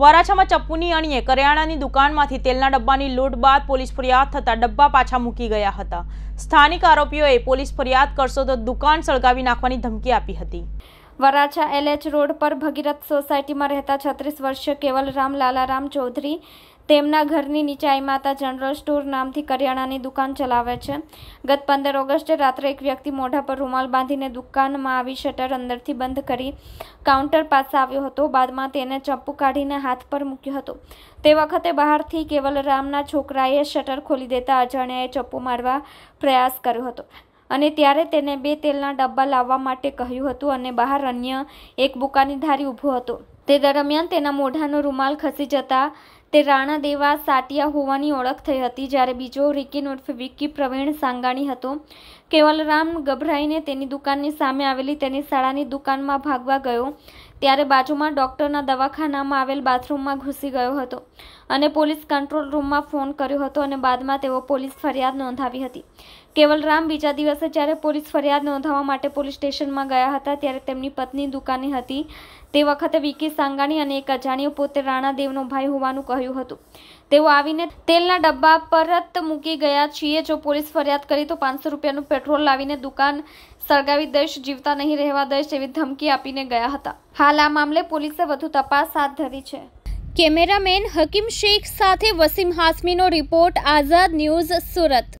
વરાછામાં ચપ્પુની અણીએ કરિયાણાની દુકાનમાંથી તેલના ડબ્બાની લૂંટ બાદ પોલીસ ફરિયાદ થતાં ડબ્બા પાછા મૂકી ગયા હતા સ્થાનિક આરોપીઓએ પોલીસ ફરિયાદ કરશો તો દુકાન સળગાવી નાખવાની ધમકી આપી હતી વરાછા એલએચ રોડ પર ભગીરથ સોસાયટીમાં રહેતા છત્રીસ વર્ષીય રામ લાલારામ ચૌધરી તેમના ઘરની નીચાઈ માતા જનરલ સ્ટોર નામથી કરિયાણાની દુકાન ચલાવે છે ગત પંદર ઓગસ્ટે રાત્રે એક વ્યક્તિ મોઢા પર રૂમાલ બાંધીને દુકાનમાં આવી શટર અંદરથી બંધ કરી કાઉન્ટર પાસે આવ્યો હતો બાદમાં તેને ચપ્પુ કાઢીને હાથ પર મૂક્યો હતો તે વખતે બહારથી કેવલ રામના છોકરાએ શટર ખોલી દેતા અજાણ્યાએ ચપ્પુ મારવા પ્રયાસ કર્યો હતો અને ત્યારે તેને બે તેલના ડબ્બા લાવવા માટે કહ્યું હતું અને બહાર અન્ય એક બુકાની ધારી ઊભો હતો તે દરમિયાન તેના મોઢાનો રૂમાલ ખસી જતા તે રાણા દેવા સાટિયા હોવાની ઓળખ થઈ હતી જ્યારે બીજો રિકિન ઉર્ફ વિક્કી પ્રવીણ સાંગાણી હતો કેવલરામ ગભરાઈને તેની દુકાનની સામે આવેલી તેની શાળાની દુકાનમાં ભાગવા ગયો ત્યારે બાજુમાં ડૉક્ટરના દવાખાનામાં આવેલ બાથરૂમમાં ઘૂસી ગયો હતો અને પોલીસ કંટ્રોલ રૂમમાં ફોન કર્યો હતો અને બાદમાં તેઓ પોલીસ ફરિયાદ નોંધાવી હતી કેવલરામ બીજા દિવસે જ્યારે પોલીસ ફરિયાદ નોંધાવવા માટે પોલીસ સ્ટેશનમાં ગયા હતા ત્યારે તેમની પત્ની દુકાને હતી તે વખતે વિકી સાંગાણી અને એક અજાણ્યો પોતે રાણાદેવનો ભાઈ હોવાનું કહ્યું હતું તેઓ આવીને તેલના ડબ્બા પરત મૂકી ગયા છીએ જો પોલીસ ફરિયાદ કરી તો પાંચસો રૂપિયાનું પેટ્રોલ લાવીને દુકાન સળગાવી દઈશ જીવતા નહીં રહેવા દઈશ એવી ધમકી આપીને ગયા હતા હાલ આ મામલે પોલીસે વધુ તપાસ હાથ ધરી છે કેમેરામેન હકીમ શેખ સાથે વસીમ હાસમીનો રિપોર્ટ આઝાદ ન્યૂઝ સુરત